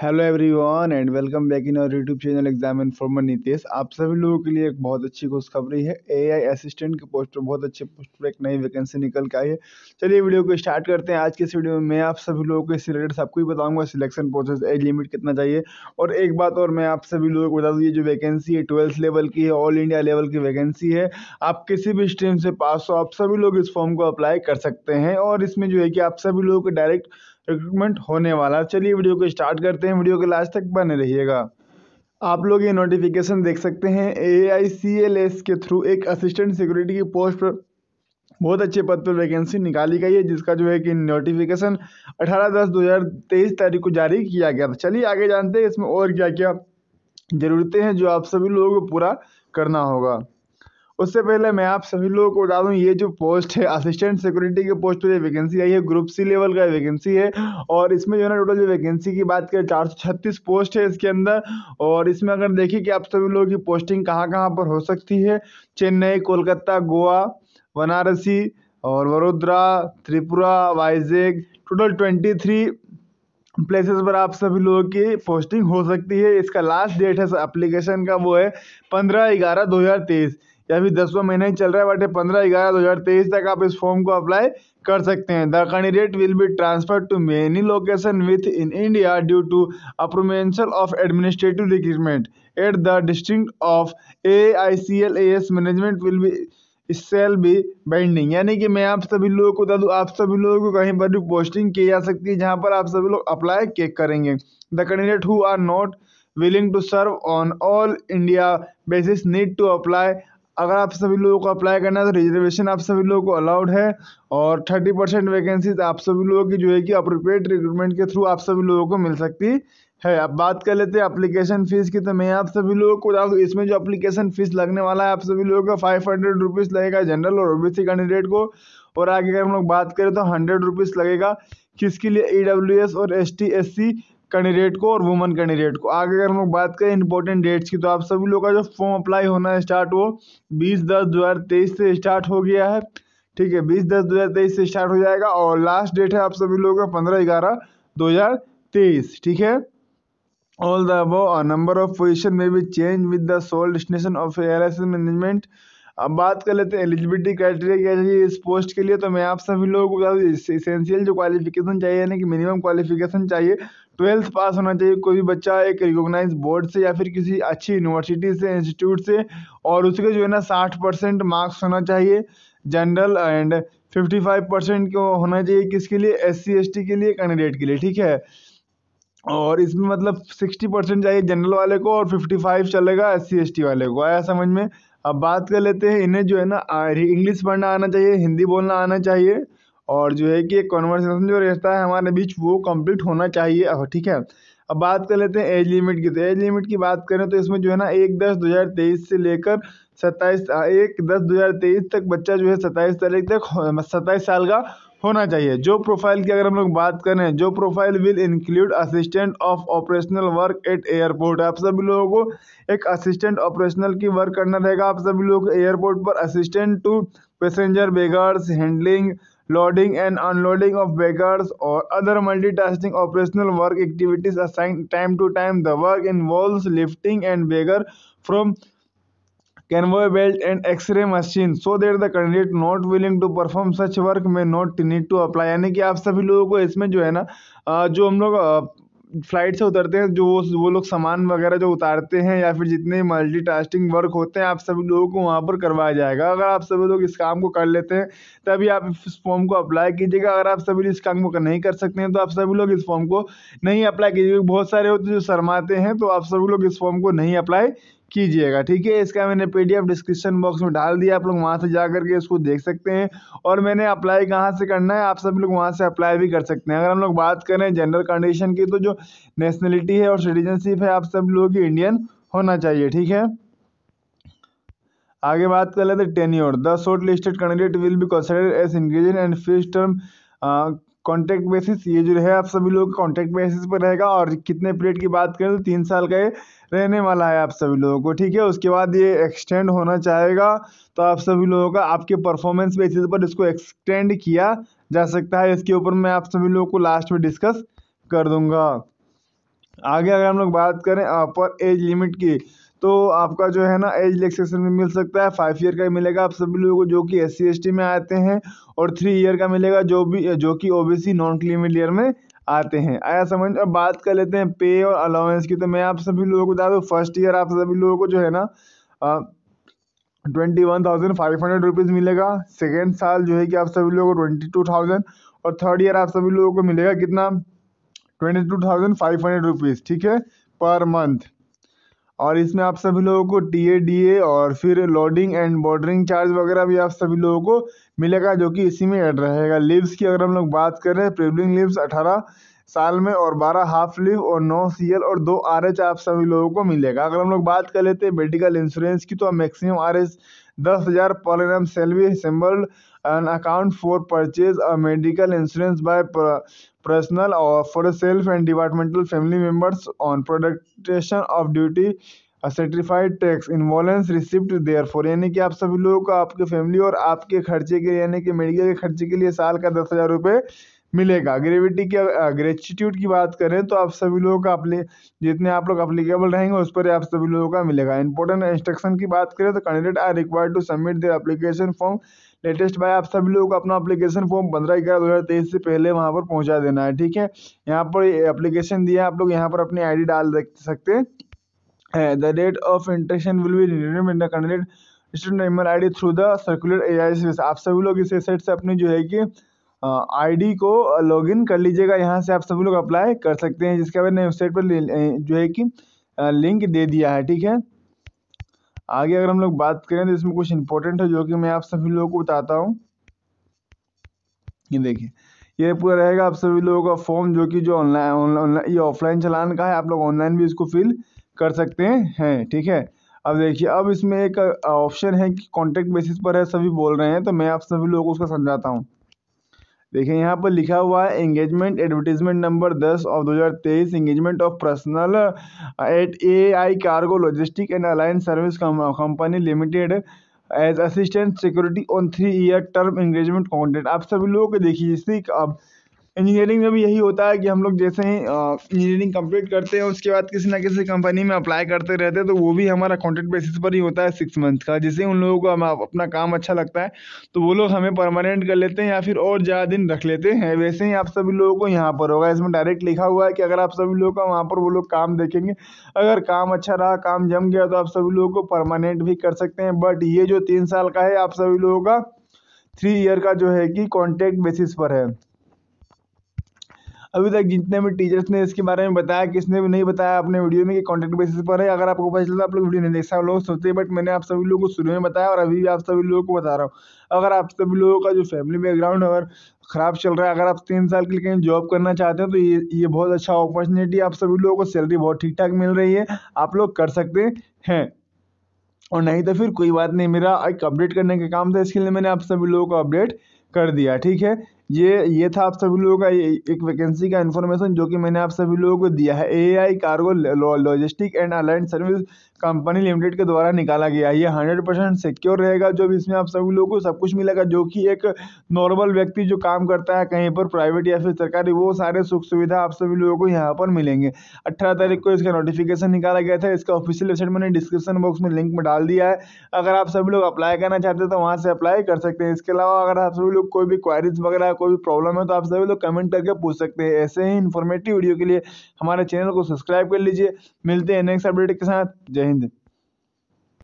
Hello everyone and welcome back in our YouTube channel exam informer Nitish आप सभी लोगों के लिए एक बहुत अच्छी खुशखबरी है एआई असिस्टेंट के पोस्ट पर बहुत अच्छे पोस्ट पर एक नई वैकेंसी निकल के आई है चलिए वीडियो को स्टार्ट करते हैं आज के इस वीडियो में मैं आप सभी लोगों को इस रिलेटेड सबको ही बताऊँगा सिलेक्शन प्रोसेस एज लिमिट कितना चाहिए और एक बात और मैं आप सभी लोगों को बता दूँ ये जो वैकेंसी है ट्वेल्थ लेवल की है ऑल इंडिया लेवल की वैकेंसी है आप किसी भी स्ट्रीम से पास हो आप सभी लोग इस फॉर्म को अप्लाई कर सकते हैं और इसमें जो है कि आप सभी लोगों को डायरेक्ट रिक्रूटमेंट होने वाला चलिए वीडियो को स्टार्ट करते हैं वीडियो के लास्ट तक बने रहिएगा आप लोग ये नोटिफिकेशन देख सकते हैं A I C L S के थ्रू एक असिस्टेंट सिक्योरिटी की पोस्ट पर बहुत अच्छे पद पर वैकेंसी निकाली गई है जिसका जो है कि नोटिफिकेशन 18 दस 2023 तारीख को जारी किया गया था चलिए आगे जानते हैं इसमें और क्या क्या ज़रूरतें हैं जो आप सभी लोगों को पूरा करना होगा उससे पहले मैं आप सभी लोगों को बता दूँ ये जो पोस्ट है असिस्टेंट सिक्योरिटी के पोस्ट पर वैकेंसी आई है ग्रुप सी लेवल का वैकेंसी है और इसमें जो है ना टोटल जो वैकेंसी की बात करें चार पोस्ट है इसके अंदर और इसमें अगर देखिए कि आप सभी लोगों की पोस्टिंग कहाँ कहाँ पर हो सकती है चेन्नई कोलकाता गोवा बनारसी और Vadodara Tripura Vizag total twenty three places पर आप सभी लोगों की पोस्टिंग हो सकती है इसका लास्ट डेट है अप्लीकेशन का वो है पंद्रह ग्यारह दो हज़ार तेईस या फिर दसवा महीना ही चल रहा है बट पंद्रह ग्यारह दो हज़ार तेईस तक आप इस फॉर्म को अप्लाई कर सकते हैं the candidate will be transfer to many location within India due to promotional of administrative recruitment at the district of A I C L A S management will be सेल भी binding यानी कि मैं आप सभी लोगों को बता दूँ आप सभी लोगों को कहीं पर भी पोस्टिंग की जा सकती है जहाँ पर आप सभी लोग अप्लाई केक करेंगे the candidate who are not willing to serve on all India basis need to apply अगर आप सभी लोगों को अप्लाई करना है तो रिजर्वेशन आप सभी लोगों को अलाउड है और थर्टी परसेंट वैकेंसीज आप सभी लोगों की जो है कि अप्रोप्रिएट रिक्रूटमेंट के थ्रू आप सभी लोगों को मिल सकती है अब बात कर लेते हैं अप्लीकेशन फ़ीस की तो मैं आप सभी लोगों को बता दूँ इसमें जो अप्लीकेशन फ़ीस लगने वाला है आप सभी लोगों का फाइव हंड्रेड रुपीज़ लगेगा जनरल और ओ कैंडिडेट को और आगे अगर हम लोग बात करें तो हंड्रेड रुपीज़ लगेगा किसके लिए ई e और एस टी कैंडिडेट को और वुमन कैंडिडेट को आगे अगर हम लोग बात करें इंपॉर्टेंट डेट्स की तो आप सभी लोग का जो फॉर्म अप्लाई होना है स्टार्ट वो बीस दस दो हज़ार तेईस से स्टार्ट हो गया है ठीक है बीस दस दो हज़ार तेईस से स्टार्ट हो जाएगा और लास्ट डेट है आप सभी लोगों का पंद्रह ग्यारह दो हज़ार तेईस ठीक है all the above number of position में भी change with the sole destination of air management अब बात कर लेते हैं एलिजिबिलिटी क्राइटेरिया क्या चाहिए इस पोस्ट के लिए तो मैं आप सभी लोगों को बता दूँ इसेंशियल जो क्वालिफिकेशन चाहिए यानी कि मिनिमम क्वालिफिकेशन चाहिए ट्वेल्थ पास होना चाहिए कोई भी बच्चा एक रिकोगनाइज बोर्ड से या फिर किसी अच्छी यूनिवर्सिटी से इंस्टीट्यूट से और उसके जो है ना साठ परसेंट मार्क्स होना चाहिए general and fifty five percent को होना चाहिए किसके लिए एस सी के लिए कैंडिडेट के लिए ठीक है और इसमें मतलब सिक्सटी परसेंट चाहिए जनरल वाले को और फिफ्टी फाइव चलेगा एस सी वाले को आया समझ में अब बात कर लेते हैं इन्हें जो है ना इंग्लिश पढ़ना आना चाहिए हिंदी बोलना आना चाहिए और जो है कि एक कॉन्वर्सेशन जो रहता है हमारे बीच वो कंप्लीट होना चाहिए ठीक है अब बात कर लेते हैं एज लिमिट की तो एज लिमिट की बात करें तो इसमें जो है ना एक दस दो हज़ार तेईस से लेकर सत्ताईस एक दस दो हज़ार तेईस तक बच्चा जो है सत्ताईस तारीख तक सत्ताईस साल का होना चाहिए जो प्रोफाइल की अगर हम लोग बात करें जो profile will include assistant of operational work at airport आप सभी लोगों को एक असिस्टेंट ऑपरेशनल की वर्क करना रहेगा आप सभी लोग एयरपोर्ट पर assistant to passenger baggage handling loading and unloading of baggers or other multitasking operational work activities assigned time to time. The work involves lifting and bagger from conveyor belt and x-ray machine so that the candidate not willing to perform such work may not need to apply यानी कि आप सभी लोगों को इसमें जो है ना जो हम लोग फ्लाइट से उतरते हैं जो वो लोग सामान वगैरह जो उतारते हैं या फिर जितने मल्टी वर्क होते हैं आप सभी लोगों को वहाँ पर करवाया जाएगा अगर आप सभी लोग इस काम को कर लेते हैं तभी आप इस फॉर्म को अप्लाई कीजिएगा अगर आप सभी इस काम को नहीं कर सकते हैं तो आप सभी लोग इस फॉर्म को नहीं अप्लाई कीजिएगा बहुत सारे होते जो शर्माते हैं तो आप सभी लोग इस फॉर्म को नहीं अप्लाई कीजिएगा ठीक है इसका मैंने पी डिस्क्रिप्शन बॉक्स में डाल दिया आप लोग वहाँ से जा करके इसको देख सकते हैं और मैंने अप्लाई कहाँ से करना है आप सभी लोग वहाँ से अप्लाई भी कर सकते हैं अगर हम लोग बात करें जनरल कंडीशन की तो जो नेशनलिटी है और सिटीजनशिप है आप सब लोगों की इंडियन होना चाहिए ठीक है आगे बात कर लेते tenure the short listed candidate will be consider as engage and first term contract basis ये जो है आप सभी लोग कॉन्ट्रैक्ट बेसिस पर रहेगा और कितने पीरियड की बात करें तो तीन साल का ये रहने वाला है आप सभी लोगों को ठीक है उसके बाद ये एक्सटेंड होना चाहेगा तो आप सभी लोगों का आपके परफॉर्मेंस बेसिस पर इसको एक्सटेंड किया जा सकता है इसके ऊपर मैं आप सभी लोगों को लास्ट में डिस्कस कर दूंगा आगे अगर हम लोग बात करें अपर एज लिमिट की तो आपका जो है ना एज रिलेक्सेशन में मिल सकता है फाइव ईयर का मिलेगा आप सभी लोगों को जो कि एस सी में आते हैं और थ्री ईयर का मिलेगा जो भी जो कि सी नॉन क्लीमिट ईयर में आते हैं आया समझ अब बात कर लेते हैं पे और अलाउंस की तो मैं आप सभी लोगों को बता दूँ फर्स्ट ईयर आप सभी लोगों को जो है ना twenty one thousand five hundred rupees मिलेगा सेकेंड साल जो है कि आप सभी लोगों को ट्वेंटी टू थाउजेंड और थर्ड ईयर आप सभी लोगों को मिलेगा कितना twenty two thousand five hundred rupees ठीक है पर मंथ और इसमें आप सभी लोगों को टी ए डी ए और फिर लोडिंग एंड बॉर्डरिंग चार्ज वगैरह भी आप सभी लोगों को मिलेगा जो कि इसी में ऐड रहेगा लिप्स की अगर हम लोग बात करें प्रिवलिंग लिप्स अठारह साल में और बारह हाफ लिव और नौ सी एल और दो आर एच आप सभी लोगों को मिलेगा अगर हम लोग बात कर लेते हैं मेडिकल इंश्योरेंस की तो मैक्सिमम आर एच दस हज़ार पर सेल्वी salary an account for purchase a medical insurance by personnel or for self and departmental family members on production of duty certified tax invoice receipt there for यानी कि आप सभी लोगों को आपके फैमिली और आपके खर्चे के यानी कि मेडिकल के खर्चे के लिए साल का दस हज़ार रुपये मिलेगा ग्रेविटी की ग्रेटिट्यूड की बात करें तो आप सभी लोगों का अपने जितने आप लोग अप्लीकेबल रहेंगे उस पर आप सभी लोगों का मिलेगा इंपॉर्टेंट इंस्ट्रक्शन की बात करें तो candidate are required to submit their application form latest by आप सभी लोगों को अपना अप्लीकेशन फॉर्म पंद्रह ग्यारह दो हज़ार तेईस से पहले वहाँ पर पहुँचा देना है ठीक है यहाँ पर अप्लीकेशन दिया आप लोग यहाँ पर अपनी आई डाल सकते हैं the date of interaction will be return in the candidate student email id through the circular आप सभी लोग इस सेट से अपनी जो है कि आईडी को लॉगिन कर लीजिएगा यहाँ से आप सभी लोग अप्लाई कर सकते हैं जिसका मैंने वेबसाइट पर जो है कि लिंक दे दिया है ठीक है आगे अगर हम लोग बात करें तो इसमें कुछ इंपॉर्टेंट है जो कि मैं आप सभी लोगों को बताता हूँ ये देखिए ये पूरा रहेगा आप सभी लोगों का फॉर्म जो कि जो ऑनलाइन ये ऑफलाइन चलान का है आप लोग ऑनलाइन भी इसको फिल कर सकते हैं ठीक है अब देखिए अब इसमें एक ऑप्शन है कि कॉन्टेक्ट बेसिस पर है सभी बोल रहे हैं तो मैं आप सभी लोगों को उसका समझाता हूँ देखिए यहाँ पर लिखा हुआ है एंगेजमेंट एडवर्टीजमेंट नंबर दस of 2023 engagement of personal at A I cargo logistic and alliance service company limited as assistant security on three year term engagement content आप सभी लोगों को देखिए इसी अब इंजीनियरिंग में भी यही होता है कि हम लोग जैसे ही इंजीनियरिंग कंप्लीट करते हैं उसके बाद किसी ना किसी कंपनी में अप्लाई करते रहते हैं तो वो भी हमारा कॉन्ट्रैक्ट बेसिस पर ही होता है सिक्स मंथ का जैसे उन लोगों को हम अपना काम अच्छा लगता है तो वो लोग हमें परमानेंट कर लेते हैं या फिर और ज़्यादा दिन रख लेते हैं वैसे ही आप सभी लोगों को यहाँ पर होगा इसमें डायरेक्ट लिखा हुआ है कि अगर आप सभी लोगों का वहाँ पर वो लोग काम देखेंगे अगर काम अच्छा रहा काम जम गया तो आप सभी लोगों को परमानेंट भी कर सकते हैं बट ये जो तीन साल का है आप सभी लोगों का थ्री ईयर का जो है कि कॉन्ट्रैक्ट बेसिस पर है अभी तक जितने भी टीचर्स ने इसके बारे में बताया किसने भी नहीं बताया अपने वीडियो में कि कॉन्ट्रैक्ट बेसिस पर है अगर आपको पता चलता तो आप लोग वीडियो नहीं देख सकते लोग सोचते हैं बट मैंने आप सभी लोगों को शुरू में बताया और अभी भी आप सभी लोगों को बता रहा हूँ अगर आप सभी लोगों का जो फैमिली बैकग्राउंड अगर ख़राब चल रहा है अगर आप तीन साल के लिए कहीं जॉब करना चाहते हो तो ये ये बहुत अच्छा अपॉर्चुनिटी आप सभी लोगों को सैलरी बहुत ठीक ठाक मिल रही है आप लोग कर सकते हैं और नहीं तो फिर कोई बात नहीं मेरा एक अपडेट करने का काम था इसके लिए मैंने आप सभी लोगों को अपडेट कर दिया ठीक है ये ये था आप सभी लोगों का एक वैकेंसी का इन्फॉर्मेशन जो कि मैंने आप सभी लोगों को दिया है A I cargo logistic and allied service company limited के द्वारा निकाला गया ये हंड्रेड परसेंट सिक्योर रहेगा भी इसमें आप सभी लोगों को सब कुछ मिलेगा जो कि एक नॉर्मल व्यक्ति जो काम करता है कहीं पर प्राइवेट या फिर सरकारी वो सारे सुख सुविधा आप सभी लोगों को यहाँ पर मिलेंगे अट्ठारह तारीख को इसका नोटिफिकेशन निकाला गया था इसका ऑफिशियल वेबसाइट मैंने डिस्क्रिप्शन बॉक्स में लिंक में डाल दिया है अगर आप सभी लोग अप्लाई करना चाहते हैं तो वहाँ से अप्लाई कर सकते हैं इसके अलावा अगर आप सभी लोग कोई भी क्वारीज वगैरह कोई भी प्रॉब्लम है तो आप सभी लोग कमेंट करके पूछ सकते हैं ऐसे ही इन्फॉर्मेटिव वीडियो के लिए हमारे चैनल को सब्सक्राइब कर लीजिए मिलते हैं नेक्स्ट अपडेट के साथ जय beğendim.